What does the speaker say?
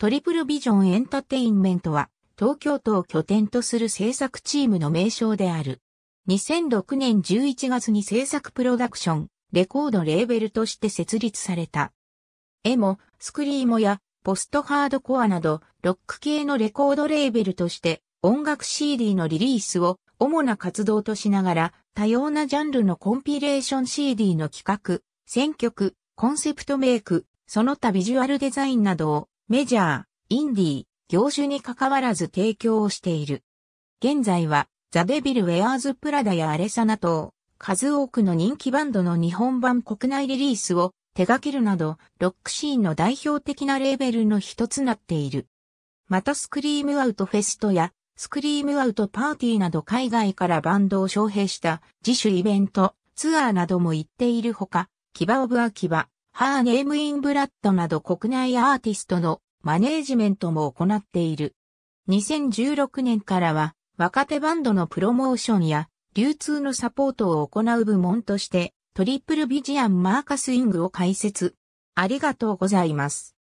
トリプルビジョンエンタテインメントは、東京都を拠点とする制作チームの名称である。2006年11月に制作プロダクション、レコードレーベルとして設立された。エモ、スクリーモや、ポストハードコアなど、ロック系のレコードレーベルとして、音楽 CD のリリースを主な活動としながら、多様なジャンルのコンピレーション CD の企画、選曲、コンセプトメイク、その他ビジュアルデザインなどをメジャー、インディー、業種に関わらず提供をしている。現在は、ザ・デビル・ウェアーズ・プラダやアレサナと、数多くの人気バンドの日本版国内リリースを手掛けるなど、ロックシーンの代表的なレーベルの一つなっている。またスクリームアウトフェストや、スクリームアウトパーティーなど海外からバンドを招聘した自主イベント、ツアーなども行っているほか、キバオブアキバ、ハーネームインブラッドなど国内アーティストのマネージメントも行っている。2016年からは若手バンドのプロモーションや流通のサポートを行う部門としてトリプルビジアンマーカスイングを開設。ありがとうございます。